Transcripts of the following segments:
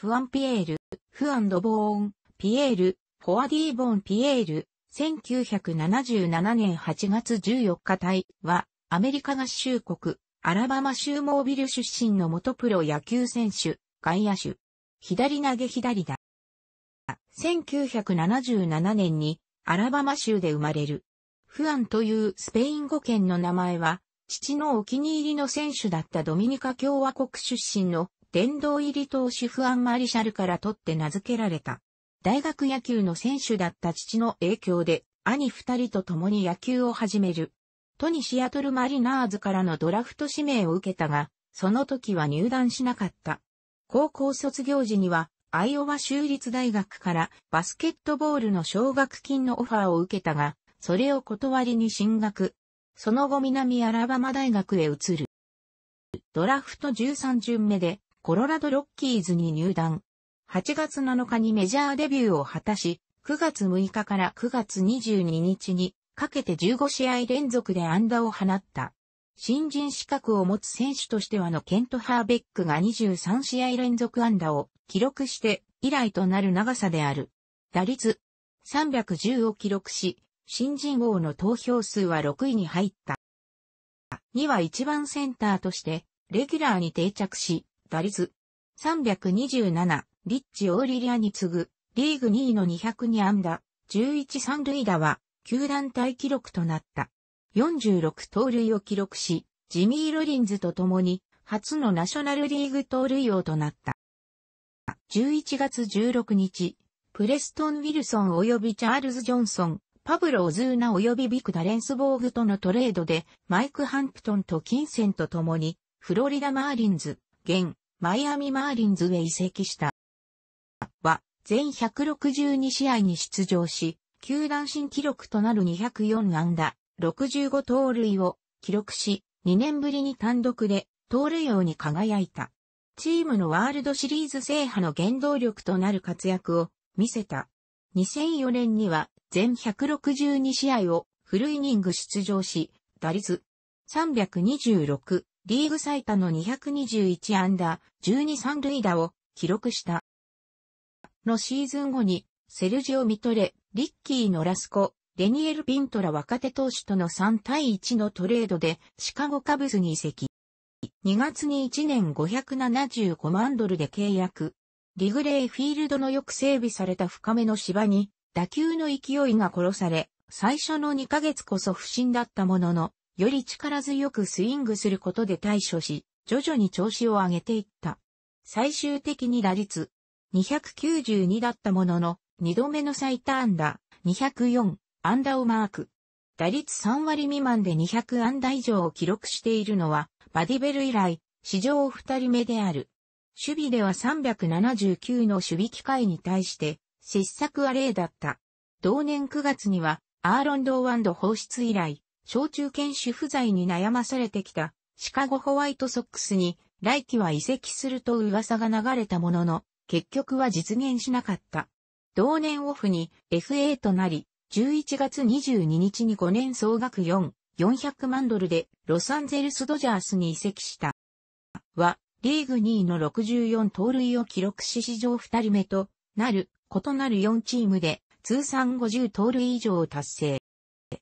フアン・ピエール、フアン・ド・ボーン、ピエール、フォア・ディー・ボン・ピエール、1977年8月14日隊は、アメリカ合衆国、アラバマ州モービル出身の元プロ野球選手、外野手、左投げ左だ。1977年に、アラバマ州で生まれる。フアンというスペイン語圏の名前は、父のお気に入りの選手だったドミニカ共和国出身の殿堂入り投手フアン・マリシャルから取って名付けられた。大学野球の選手だった父の影響で、兄二人と共に野球を始める。トにシアトルマリナーズからのドラフト指名を受けたが、その時は入団しなかった。高校卒業時には、アイオワ州立大学からバスケットボールの奨学金のオファーを受けたが、それを断りに進学。その後南アラバマ大学へ移る。ドラフト13巡目でコロラドロッキーズに入団。8月7日にメジャーデビューを果たし、9月6日から9月22日にかけて15試合連続で安打を放った。新人資格を持つ選手としてはのケント・ハーベックが23試合連続安打を記録して以来となる長さである。打率310を記録し、新人王の投票数は6位に入った。2は1番センターとしてレギュラーに定着し、打率。327、リッチ・オーリリアに次ぐ、リーグ2位の202安打、11三塁打は、球団体記録となった。46盗塁を記録し、ジミー・ロリンズと共に、初のナショナルリーグ盗塁王となった。11月16日、プレストン・ウィルソン及びチャールズ・ジョンソン、パブロ・オズーナ及びビク・ダレンスボーグとのトレードで、マイク・ハンプトンと金銭と共に、フロリダ・マーリンズ、現、マイアミマーリンズへ移籍した。は、全162試合に出場し、球団新記録となる204安打、65盗塁を記録し、2年ぶりに単独で盗塁王に輝いた。チームのワールドシリーズ制覇の原動力となる活躍を見せた。2004年には全162試合をフルイニング出場し、打率326、リーグ最多の221安打、12三塁打を記録した。のシーズン後に、セルジオ・ミトレ、リッキー・ノラスコ、デニエル・ピントラ若手投手との3対1のトレードで、シカゴ・カブズに移籍。2月に1年575万ドルで契約。リグレイ・フィールドのよく整備された深めの芝に、打球の勢いが殺され、最初の2ヶ月こそ不審だったものの、より力強くスイングすることで対処し、徐々に調子を上げていった。最終的に打率292だったものの、2度目の最多安打204安打をマーク。打率3割未満で200安打以上を記録しているのは、バディベル以来、史上2人目である。守備では379の守備機会に対して、失策は例だった。同年9月には、アーロン・ドーワンド放出以来、小中堅主不在に悩まされてきたシカゴホワイトソックスに来季は移籍すると噂が流れたものの、結局は実現しなかった。同年オフに FA となり、11月22日に5年総額4、400万ドルでロサンゼルスドジャースに移籍した。は、リーグ2位の64盗塁を記録し史上2人目となる、異なる4チームで通算50盗塁以上を達成。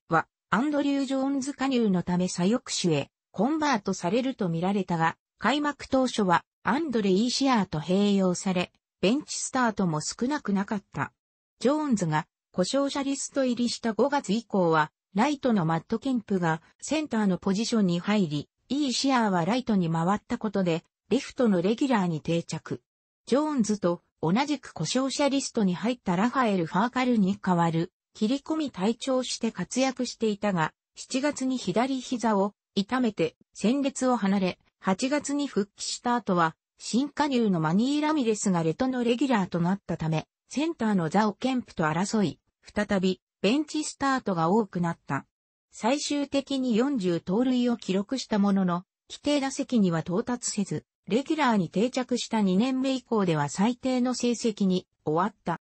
は、アンドリュー・ジョーンズ加入のため左翼手へコンバートされると見られたが、開幕当初はアンドレ・イーシアーと併用され、ベンチスタートも少なくなかった。ジョーンズが故障者リスト入りした5月以降は、ライトのマット・ケンプがセンターのポジションに入り、イーシアーはライトに回ったことで、レフトのレギュラーに定着。ジョーンズと同じく故障者リストに入ったラファエル・ファーカルに代わる切り込み隊長して活躍していたが、7月に左膝を痛めて戦列を離れ、8月に復帰した後は、新加入のマニー・ラミレスがレトのレギュラーとなったため、センターのザオ・ケンプと争い、再びベンチスタートが多くなった。最終的に40盗塁を記録したものの、規定打席には到達せず、レギュラーに定着した2年目以降では最低の成績に終わった。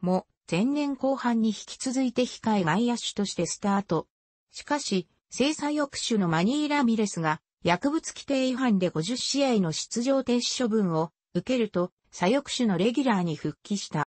も、前年後半に引き続いて控え外野手としてスタート。しかし、制裁抑止のマニー・ラミレスが薬物規定違反で50試合の出場停止処分を受けると、左翼手のレギュラーに復帰した。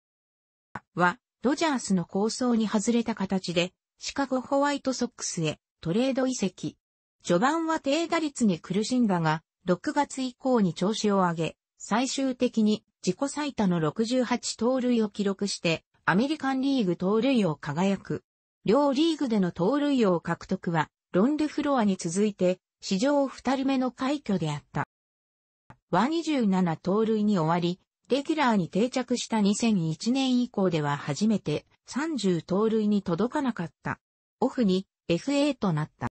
は、ドジャースの構想に外れた形で、シカゴホワイトソックスへトレード移籍。序盤は低打率に苦しんだが、6月以降に調子を上げ、最終的に自己最多の68盗塁を記録して、アメリカンリーグ盗塁王輝く。両リーグでの盗塁王獲得は、ロンルフロアに続いて、史上二人目の快挙であった。は27盗塁に終わり、レギュラーに定着した2001年以降では初めて30盗塁に届かなかった。オフに FA となった。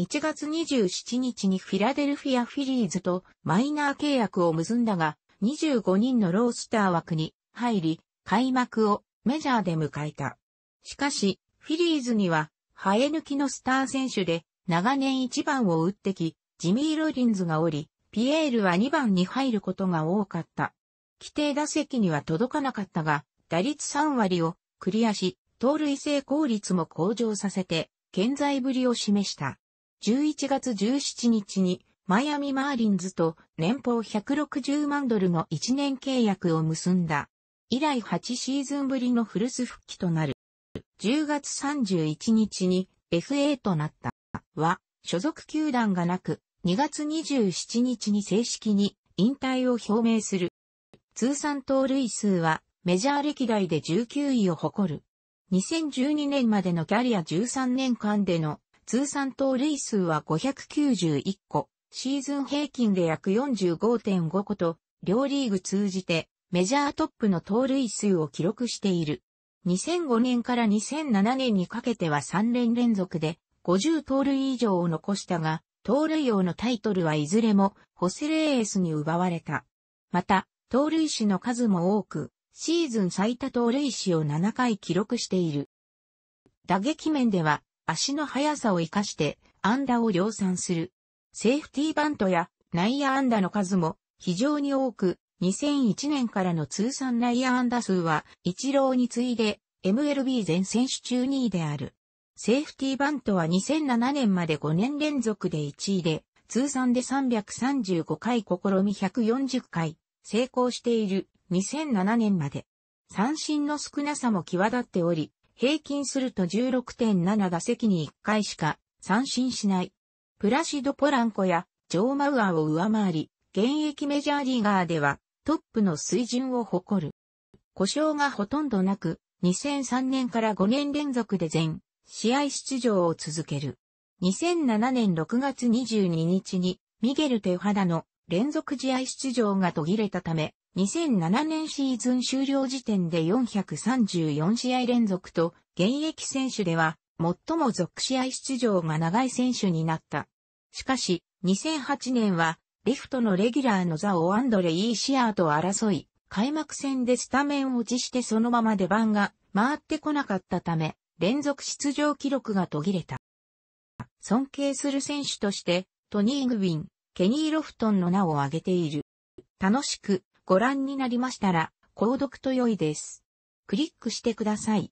1月27日にフィラデルフィアフィリーズとマイナー契約を結んだが、25人のロースター枠に入り、開幕をメジャーで迎えた。しかし、フィリーズには生え抜きのスター選手で長年1番を打ってき、ジミー・ロリンズがおり、ピエールは2番に入ることが多かった。規定打席には届かなかったが、打率3割をクリアし、盗塁成功率も向上させて、健在ぶりを示した。11月17日に、マイアミ・マーリンズと年俸160万ドルの1年契約を結んだ。以来8シーズンぶりの古巣復帰となる。10月31日に FA となったは、所属球団がなく、2月27日に正式に引退を表明する。通算盗塁数はメジャー歴代で19位を誇る。2012年までのキャリア13年間での通算盗塁数は591個、シーズン平均で約45.5個と、両リーグ通じてメジャートップの盗塁数を記録している。2005年から2007年にかけては3連連続で50盗塁以上を残したが、盗塁王のタイトルはいずれもホセレーエスに奪われた。また、盗塁士の数も多く、シーズン最多盗塁士を7回記録している。打撃面では、足の速さを活かして、安打を量産する。セーフティーバントや内野安打の数も非常に多く、2001年からの通算内野安打数は、一郎に次いで、MLB 全選手中2位である。セーフティーバントは2007年まで5年連続で1位で、通算で335回試み140回、成功している2007年まで。三振の少なさも際立っており、平均すると16.7打席に1回しか三振しない。プラシド・ポランコやジョー・マウアーを上回り、現役メジャーリーガーではトップの水準を誇る。故障がほとんどなく、2003年から5年連続で全試合出場を続ける。2007年6月22日にミゲル・テハダの連続試合出場が途切れたため、2007年シーズン終了時点で434試合連続と、現役選手では最も続試合出場が長い選手になった。しかし、2008年はリフトのレギュラーの座をアンドレ・イーシアーと争い、開幕戦でスタメン落ちしてそのまま出番が回ってこなかったため、連続出場記録が途切れた。尊敬する選手として、トニー・グビン、ケニー・ロフトンの名を挙げている。楽しくご覧になりましたら、購読と良いです。クリックしてください。